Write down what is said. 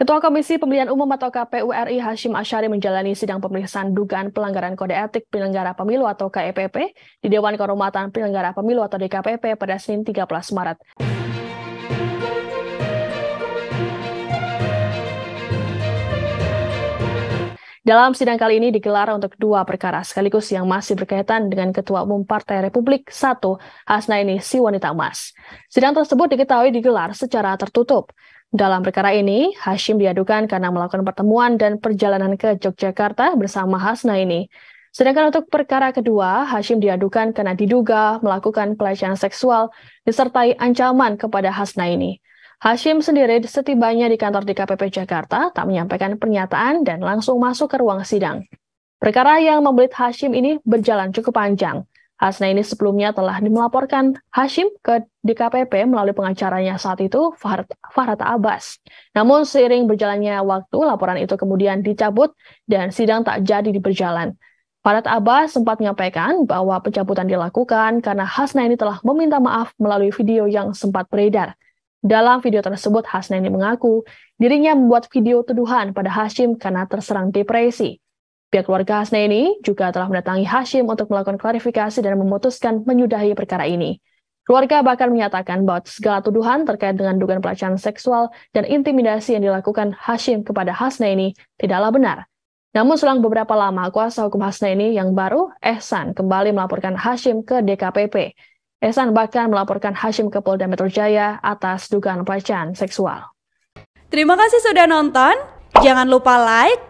Ketua Komisi Pemilihan Umum atau KPU RI Hashim Ashari menjalani sidang pemeriksaan dugaan pelanggaran kode etik penyelenggara pemilu atau KEPP di Dewan Kehormatan Penyelenggara Pemilu atau DKPP pada Senin 13 Maret. Dalam sidang kali ini digelar untuk dua perkara sekaligus yang masih berkaitan dengan Ketua Umum Partai Republik 1, Hasnaini Siwanita Mas. Sidang tersebut diketahui digelar secara tertutup. Dalam perkara ini, Hashim diadukan karena melakukan pertemuan dan perjalanan ke Yogyakarta bersama Hasna ini. Sedangkan untuk perkara kedua, Hashim diadukan karena diduga melakukan pelecehan seksual disertai ancaman kepada Hasna ini. Hashim sendiri setibanya di kantor DKPP Jakarta tak menyampaikan pernyataan dan langsung masuk ke ruang sidang. Perkara yang membelit Hashim ini berjalan cukup panjang. Hasna ini sebelumnya telah melaporkan Hashim ke DKPP melalui pengacaranya saat itu Farhat Abbas. Namun seiring berjalannya waktu, laporan itu kemudian dicabut dan sidang tak jadi diberjalan. Farhat Abbas sempat menyampaikan bahwa pencabutan dilakukan karena Hasna ini telah meminta maaf melalui video yang sempat beredar. Dalam video tersebut, Hasna ini mengaku dirinya membuat video tuduhan pada Hashim karena terserang depresi. Pihak keluarga Hasna ini juga telah mendatangi Hashim untuk melakukan klarifikasi dan memutuskan menyudahi perkara ini. Keluarga bahkan menyatakan bahwa segala tuduhan terkait dengan dugaan pelecehan seksual dan intimidasi yang dilakukan Hashim kepada Hasna ini tidaklah benar. Namun selang beberapa lama, kuasa hukum Hasna ini yang baru, Ehsan, kembali melaporkan Hashim ke DKPP. Ehsan bahkan melaporkan Hashim ke Polda Metro Jaya atas dugaan pelecehan seksual. Terima kasih sudah nonton. Jangan lupa like,